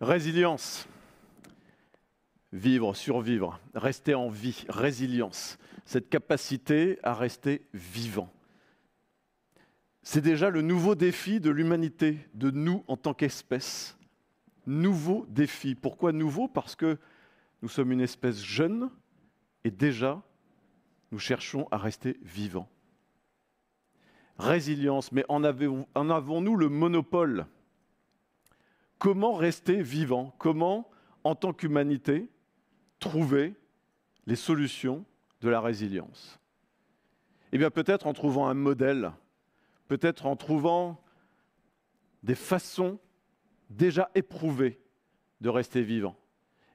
Résilience. Vivre, survivre, rester en vie, résilience. Cette capacité à rester vivant. C'est déjà le nouveau défi de l'humanité, de nous en tant qu'espèce. Nouveau défi. Pourquoi nouveau Parce que nous sommes une espèce jeune et déjà, nous cherchons à rester vivants. Résilience, mais en avons-nous le monopole comment rester vivant, comment, en tant qu'humanité, trouver les solutions de la résilience. Eh bien, peut-être en trouvant un modèle, peut-être en trouvant des façons déjà éprouvées de rester vivant.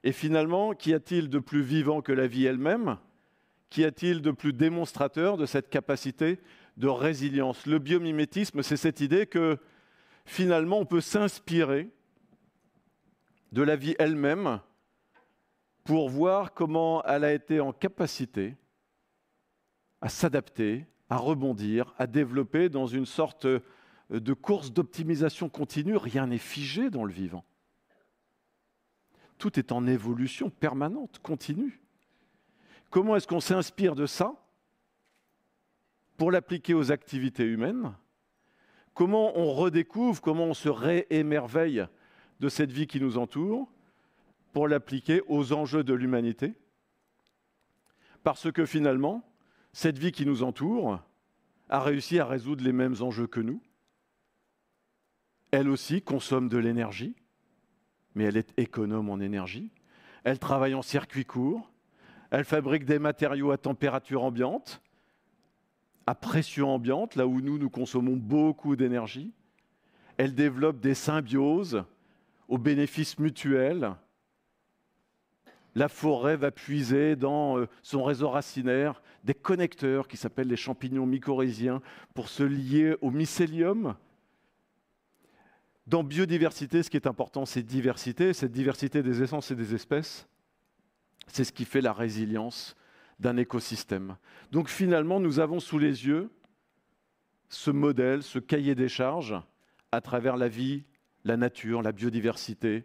Et finalement, qu'y a-t-il de plus vivant que la vie elle-même Qu'y a-t-il de plus démonstrateur de cette capacité de résilience Le biomimétisme, c'est cette idée que finalement, on peut s'inspirer de la vie elle-même pour voir comment elle a été en capacité à s'adapter, à rebondir, à développer dans une sorte euh, de course d'optimisation continue. Rien n'est figé dans le vivant. Tout est en évolution permanente, continue. Comment est-ce qu'on s'inspire de ça pour l'appliquer aux activités humaines Comment on redécouvre, comment on se réémerveille de cette vie qui nous entoure pour l'appliquer aux enjeux de l'humanité. Parce que finalement, cette vie qui nous entoure a réussi à résoudre les mêmes enjeux que nous. Elle aussi consomme de l'énergie, mais elle est économe en énergie. Elle travaille en circuit court. Elle fabrique des matériaux à température ambiante, à pression ambiante, là où nous, nous consommons beaucoup d'énergie. Elle développe des symbioses au bénéfice mutuel. La forêt va puiser dans euh, son réseau racinaire des connecteurs qui s'appellent les champignons mycorhiziens pour se lier au mycélium. Dans biodiversité, ce qui est important, c'est diversité, cette diversité des essences et des espèces. C'est ce qui fait la résilience d'un écosystème. Donc finalement, nous avons sous les yeux ce modèle, ce cahier des charges, à travers la vie la nature, la biodiversité,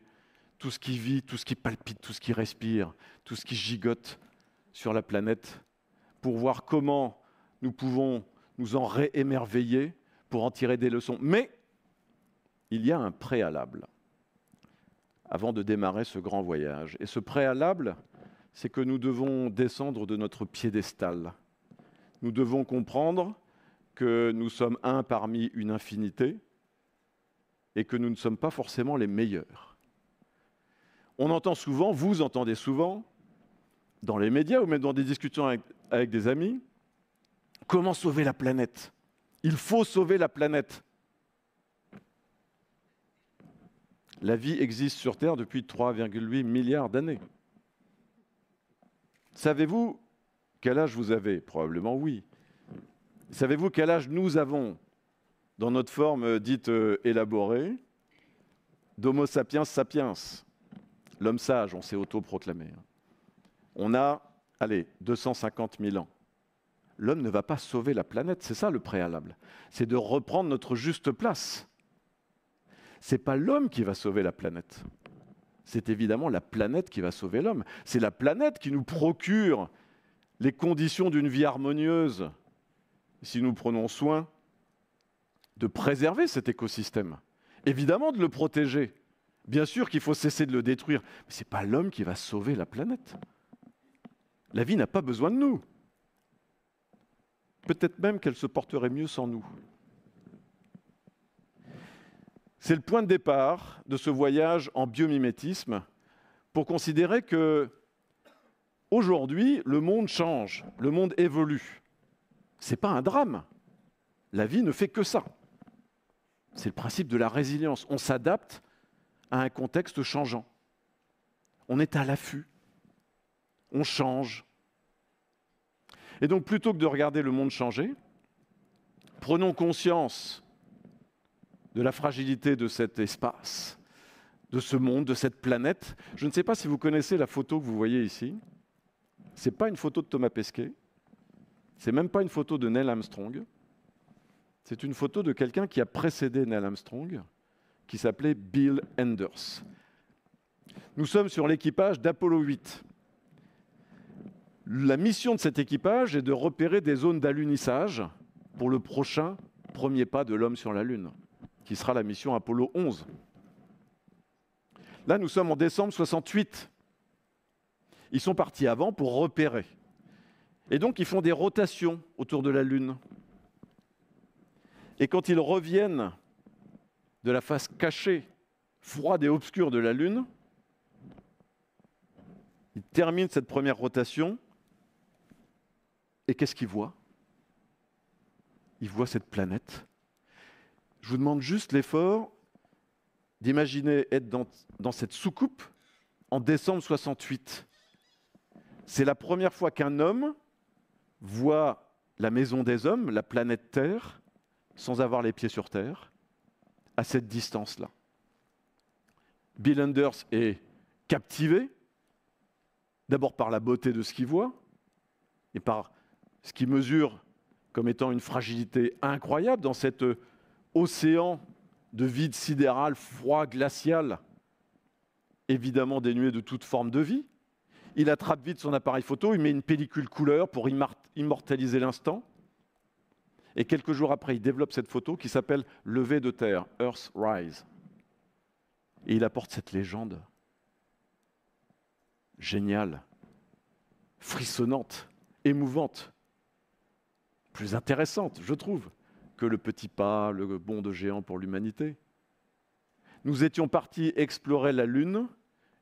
tout ce qui vit, tout ce qui palpite, tout ce qui respire, tout ce qui gigote sur la planète, pour voir comment nous pouvons nous en réémerveiller pour en tirer des leçons. Mais il y a un préalable avant de démarrer ce grand voyage. Et ce préalable, c'est que nous devons descendre de notre piédestal. Nous devons comprendre que nous sommes un parmi une infinité, et que nous ne sommes pas forcément les meilleurs. On entend souvent, vous entendez souvent, dans les médias ou même dans des discussions avec, des amis, comment sauver la planète Il faut sauver la planète. La vie existe sur Terre depuis 3,8 milliards d'années. Savez-vous quel âge vous avez Probablement oui. Savez-vous quel âge nous avons dans notre forme euh, dite euh, élaborée, d'Homo sapiens sapiens, l'homme sage, on s'est autoproclamé. Hein. On a, allez, 250 000 ans. L'homme ne va pas sauver la planète, c'est ça le préalable. C'est de reprendre notre juste place. C'est pas l'homme qui va sauver la planète. C'est évidemment la planète qui va sauver l'homme. C'est la planète qui nous procure les conditions d'une vie harmonieuse si nous prenons soin de préserver cet écosystème, évidemment de le protéger. Bien sûr qu'il faut cesser de le détruire, mais ce n'est pas l'homme qui va sauver la planète. La vie n'a pas besoin de nous. Peut-être même qu'elle se porterait mieux sans nous. C'est le point de départ de ce voyage en biomimétisme pour considérer que aujourd'hui, le monde change, le monde évolue. Ce n'est pas un drame. La vie ne fait que ça. C'est le principe de la résilience. On s'adapte à un contexte changeant. On est à l'affût. On change. Et donc plutôt que de regarder le monde changer, prenons conscience de la fragilité de cet espace, de ce monde, de cette planète. Je ne sais pas si vous connaissez la photo que vous voyez ici. Ce n'est pas une photo de Thomas Pesquet. Ce n'est même pas une photo de Neil Armstrong. C'est une photo de quelqu'un qui a précédé Neil Armstrong, qui s'appelait Bill Enders. Nous sommes sur l'équipage d'Apollo 8. La mission de cet équipage est de repérer des zones d'alunissage pour le prochain premier pas de l'homme sur la Lune, qui sera la mission Apollo 11. Là, nous sommes en décembre 68. Ils sont partis avant pour repérer. Et donc, ils font des rotations autour de la Lune. Et quand ils reviennent de la face cachée, froide et obscure de la Lune, ils terminent cette première rotation. Et qu'est-ce qu'ils voient Ils voient cette planète. Je vous demande juste l'effort d'imaginer être dans, cette soucoupe en décembre 68. C'est la première fois qu'un homme voit la maison des hommes, la planète Terre, sans avoir les pieds sur terre, à cette distance-là. Bill Anders est captivé, d'abord par la beauté de ce qu'il voit, et par ce qu'il mesure comme étant une fragilité incroyable dans cet océan de vide sidéral, froid, glacial, évidemment dénué de toute forme de vie. Il attrape vite son appareil photo, il met une pellicule couleur pour immortaliser l'instant. Et quelques jours après, il développe cette photo qui s'appelle Levé de terre, Earth Rise. Et il apporte cette légende géniale, frissonnante, émouvante, plus intéressante, je trouve, que le petit pas, le bond de géant pour l'humanité. Nous étions partis explorer la Lune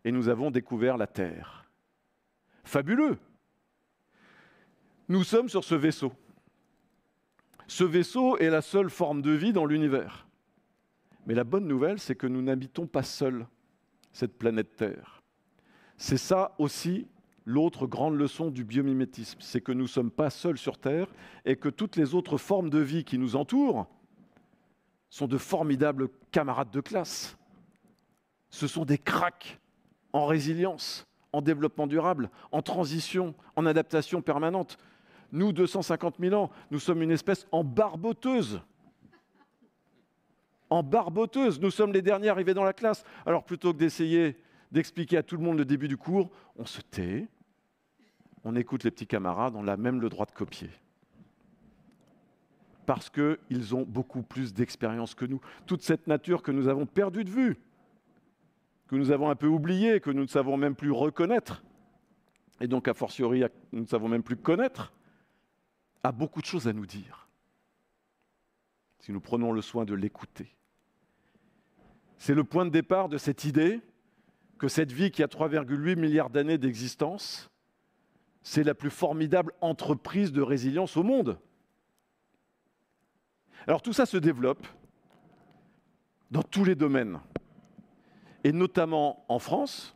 et nous avons découvert la Terre. Fabuleux Nous sommes sur ce vaisseau. Ce vaisseau est la seule forme de vie dans l'univers. Mais la bonne nouvelle, c'est que nous n'habitons pas seuls cette planète Terre. C'est ça aussi l'autre grande leçon du biomimétisme, c'est que nous ne sommes pas seuls sur Terre et que toutes les autres formes de vie qui nous entourent sont de formidables camarades de classe. Ce sont des cracks en résilience, en développement durable, en transition, en adaptation permanente. Nous, 250 000 ans, nous sommes une espèce en barboteuse. En barboteuse, nous sommes les derniers arrivés dans la classe. Alors plutôt que d'essayer d'expliquer à tout le monde le début du cours, on se tait, on écoute les petits camarades, on a même le droit de copier. Parce qu'ils ont beaucoup plus d'expérience que nous. Toute cette nature que nous avons perdue de vue, que nous avons un peu oubliée, que nous ne savons même plus reconnaître, et donc a fortiori nous ne savons même plus connaître, a beaucoup de choses à nous dire si nous prenons le soin de l'écouter. C'est le point de départ de cette idée que cette vie qui a 3,8 milliards d'années d'existence, c'est la plus formidable entreprise de résilience au monde. Alors tout ça se développe dans tous les domaines, et notamment en France,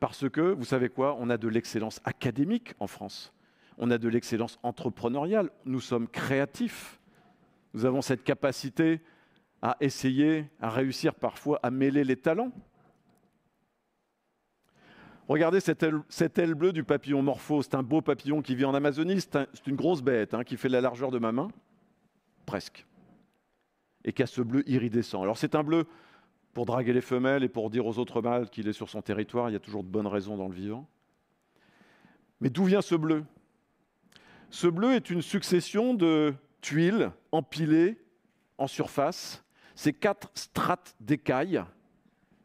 parce que, vous savez quoi, on a de l'excellence académique en France on a de l'excellence entrepreneuriale, nous sommes créatifs, nous avons cette capacité à essayer, à réussir parfois, à mêler les talents. Regardez cette aile, bleue du papillon morpho, c'est un beau papillon qui vit en Amazonie, c'est une grosse bête hein, qui fait la largeur de ma main, presque, et qui a ce bleu iridescent. Alors c'est un bleu pour draguer les femelles et pour dire aux autres mâles qu'il est sur son territoire, il y a toujours de bonnes raisons dans le vivant. Mais d'où vient ce bleu ce bleu est une succession de tuiles empilées en surface, ces quatre strates d'écailles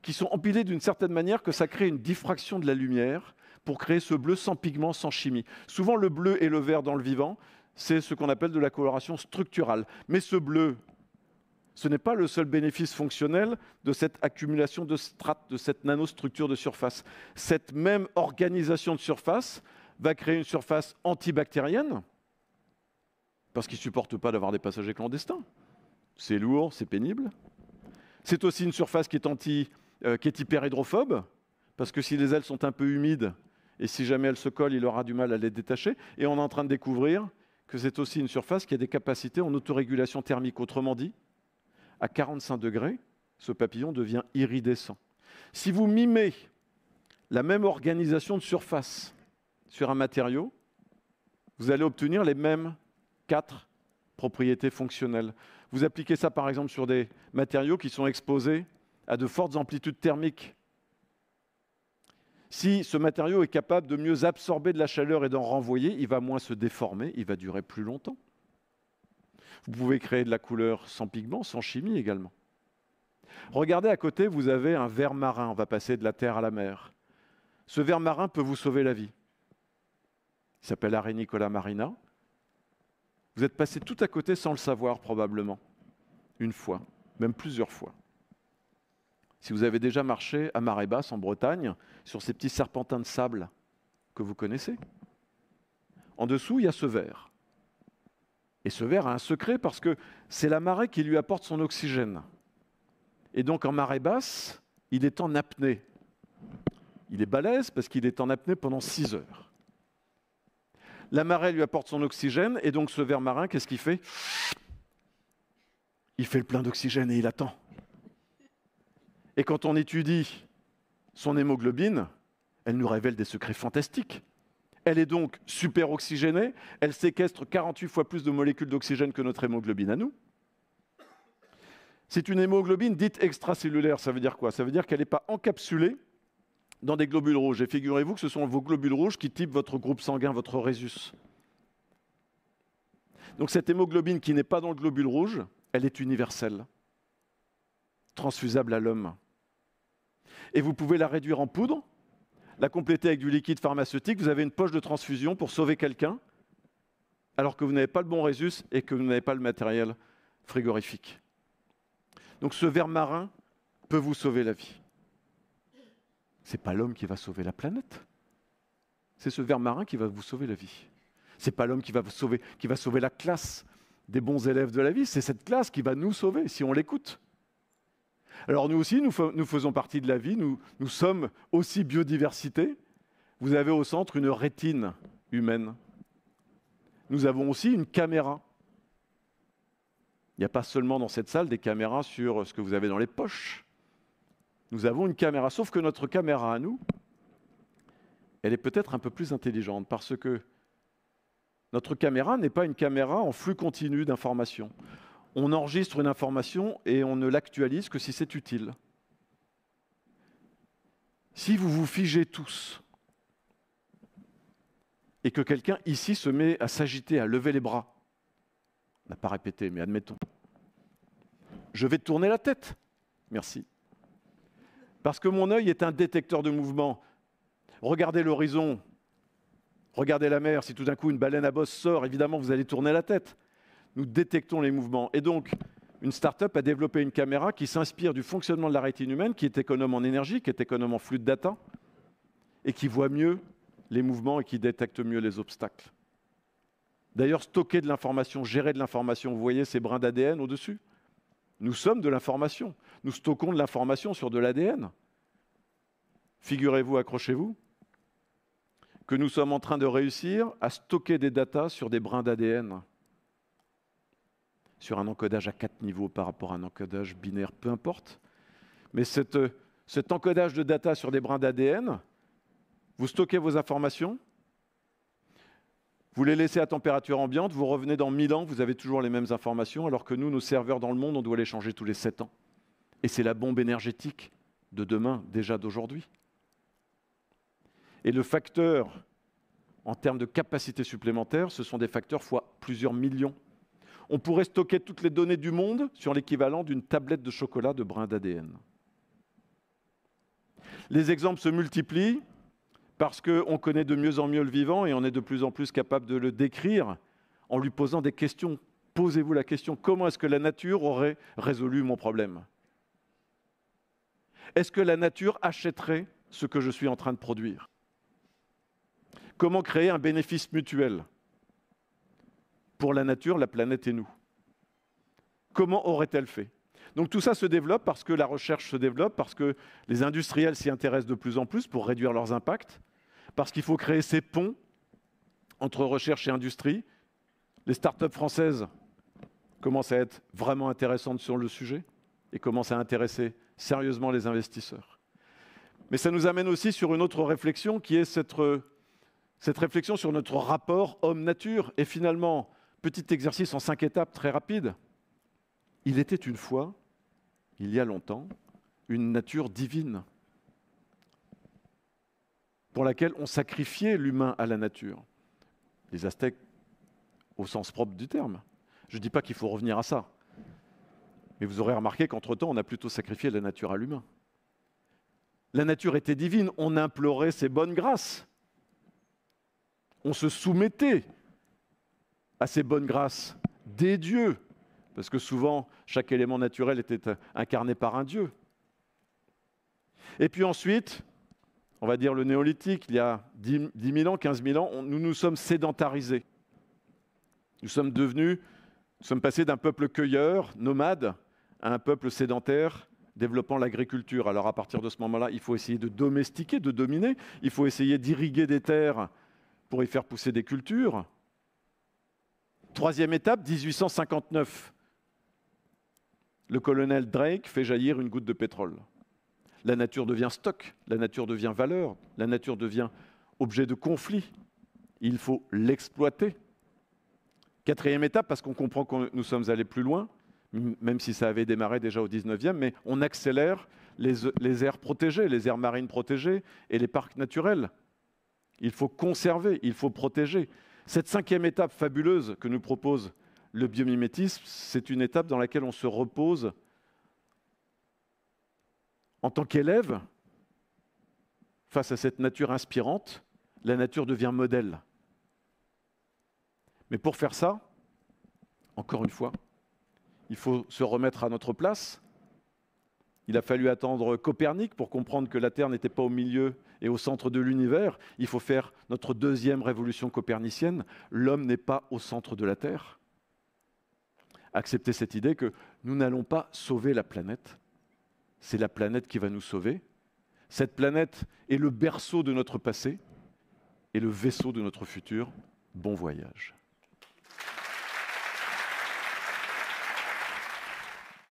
qui sont empilées d'une certaine manière que ça crée une diffraction de la lumière pour créer ce bleu sans pigment, sans chimie. Souvent le bleu et le vert dans le vivant, c'est ce qu'on appelle de la coloration structurale. Mais ce bleu, ce n'est pas le seul bénéfice fonctionnel de cette accumulation de strates, de cette nanostructure de surface. Cette même organisation de surface va créer une surface antibactérienne, parce qu'il ne supporte pas d'avoir des passagers clandestins. C'est lourd, c'est pénible. C'est aussi une surface qui est, anti, euh, hyperhydrophobe, parce que si les ailes sont un peu humides, et si jamais elles se collent, il aura du mal à les détacher. Et on est en train de découvrir que c'est aussi une surface qui a des capacités en autorégulation thermique. Autrement dit, à 45 degrés, ce papillon devient iridescent. Si vous mimez la même organisation de surface sur un matériau, vous allez obtenir les mêmes quatre propriétés fonctionnelles. Vous appliquez ça par exemple sur des matériaux qui sont exposés à de fortes amplitudes thermiques. Si ce matériau est capable de mieux absorber de la chaleur et d'en renvoyer, il va moins se déformer, il va durer plus longtemps. Vous pouvez créer de la couleur sans pigment, sans chimie également. Regardez à côté, vous avez un ver marin, on va passer de la terre à la mer. Ce verre marin peut vous sauver la vie. Il s'appelle aré Nicolas Marina. Vous êtes passé tout à côté sans le savoir probablement, une fois, même plusieurs fois. Si vous avez déjà marché à marée basse en Bretagne, sur ces petits serpentins de sable que vous connaissez, en dessous, il y a ce verre. Et ce verre a un secret parce que c'est la marée qui lui apporte son oxygène. Et donc en marée basse, il est en apnée. Il est balèze parce qu'il est en apnée pendant six heures la marée lui apporte son oxygène, et donc ce ver marin, qu'est-ce qu'il fait Il fait le plein d'oxygène et il attend. Et quand on étudie son hémoglobine, elle nous révèle des secrets fantastiques. Elle est donc super oxygénée, elle séquestre 48 fois plus de molécules d'oxygène que notre hémoglobine à nous. C'est une hémoglobine dite extracellulaire, ça veut dire quoi Ça veut dire qu'elle n'est pas encapsulée dans des globules rouges. Et figurez-vous que ce sont vos globules rouges qui typent votre groupe sanguin, votre rhésus. Donc cette hémoglobine qui n'est pas dans le globule rouge, elle est universelle, transfusable à l'homme. Et vous pouvez la réduire en poudre, la compléter avec du liquide pharmaceutique, vous avez une poche de transfusion pour sauver quelqu'un, alors que vous n'avez pas le bon rhésus et que vous n'avez pas le matériel frigorifique. Donc ce verre marin peut vous sauver la vie. Ce n'est pas l'homme qui va sauver la planète. C'est ce ver marin qui va vous sauver la vie. Ce n'est pas l'homme qui va, sauver, qui va sauver la classe des bons élèves de la vie. C'est cette classe qui va nous sauver si on l'écoute. Alors nous aussi, nous, nous, faisons partie de la vie. Nous, nous sommes aussi biodiversité. Vous avez au centre une rétine humaine. Nous avons aussi une caméra. Il n'y a pas seulement dans cette salle des caméras sur ce que vous avez dans les poches. Nous avons une caméra, sauf que notre caméra à nous, elle est peut-être un peu plus intelligente parce que notre caméra n'est pas une caméra en flux continu d'informations. On enregistre une information et on ne l'actualise que si c'est utile. Si vous vous figez tous et que quelqu'un ici se met à s'agiter, à lever les bras, on n'a pas répété, mais admettons, je vais tourner la tête. Merci. Parce que mon œil est un détecteur de mouvement. Regardez l'horizon, regardez la mer, si tout d'un coup une baleine à bosse sort, évidemment vous allez tourner la tête. Nous détectons les mouvements. Et donc, une start-up a développé une caméra qui s'inspire du fonctionnement de la rétine humaine, qui est économe en énergie, qui est économe en flux de data, et qui voit mieux les mouvements et qui détecte mieux les obstacles. D'ailleurs, stocker de l'information, gérer de l'information, vous voyez ces brins d'ADN au-dessus, nous sommes de l'information. Nous stockons de l'information sur de l'ADN. Figurez-vous, accrochez-vous, que nous sommes en train de réussir à stocker des datas sur des brins d'ADN, sur un encodage à quatre niveaux par rapport à un encodage binaire, peu importe. Mais cet encodage de data sur des brins d'ADN, vous stockez vos informations, vous les laissez à température ambiante, vous revenez dans 1000 ans, vous avez toujours les mêmes informations, alors que nous, nos serveurs dans le monde, on doit les changer tous les 7 ans. Et c'est la bombe énergétique de demain, déjà d'aujourd'hui. Et le facteur, en termes de capacité supplémentaire, ce sont des facteurs fois plusieurs millions. On pourrait stocker toutes les données du monde sur l'équivalent d'une tablette de chocolat de brin d'ADN. Les exemples se multiplient parce qu'on connaît de mieux en mieux le vivant et on est de plus en plus capable de le décrire en lui posant des questions. Posez-vous la question, comment est-ce que la nature aurait résolu mon problème Est-ce que la nature achèterait ce que je suis en train de produire Comment créer un bénéfice mutuel pour la nature, la planète et nous Comment aurait-elle fait donc tout ça se développe parce que la recherche se développe, parce que les industriels s'y intéressent de plus en plus pour réduire leurs impacts, parce qu'il faut créer ces ponts entre recherche et industrie. Les startups françaises commencent à être vraiment intéressantes sur le sujet et commencent à intéresser sérieusement les investisseurs. Mais ça nous amène aussi sur une autre réflexion qui est cette, euh, cette réflexion sur notre rapport homme-nature. Et finalement, petit exercice en cinq étapes très rapide. Il était une fois il y a longtemps, une nature divine pour laquelle on sacrifiait l'humain à la nature. Les Aztèques au sens propre du terme. Je ne dis pas qu'il faut revenir à ça. Mais vous aurez remarqué qu'entre-temps, on a plutôt sacrifié la nature à l'humain. La nature était divine, on implorait ses bonnes grâces. On se soumettait à ses bonnes grâces des dieux parce que souvent, chaque élément naturel était incarné par un dieu. Et puis ensuite, on va dire le néolithique, il y a 10 000 ans, 15 000 ans, nous nous sommes sédentarisés. Nous sommes devenus, nous sommes passés d'un peuple cueilleur, nomade, à un peuple sédentaire, développant l'agriculture. Alors à partir de ce moment-là, il faut essayer de domestiquer, de dominer, il faut essayer d'irriguer des terres pour y faire pousser des cultures. Troisième étape, 1859 le colonel Drake fait jaillir une goutte de pétrole. La nature devient stock, la nature devient valeur, la nature devient objet de conflit. Il faut l'exploiter. Quatrième étape, parce qu'on comprend que nous sommes allés plus loin, même si ça avait démarré déjà au 19e, mais on accélère les, les aires protégées, les aires marines protégées et les parcs naturels. Il faut conserver, il faut protéger. Cette cinquième étape fabuleuse que nous propose le biomimétisme, c'est une étape dans laquelle on se repose en tant qu'élève face à cette nature inspirante. La nature devient modèle. Mais pour faire ça, encore une fois, il faut se remettre à notre place. Il a fallu attendre Copernic pour comprendre que la Terre n'était pas au milieu et au centre de l'univers. Il faut faire notre deuxième révolution copernicienne. L'homme n'est pas au centre de la Terre accepter cette idée que nous n'allons pas sauver la planète. C'est la planète qui va nous sauver. Cette planète est le berceau de notre passé et le vaisseau de notre futur. Bon voyage.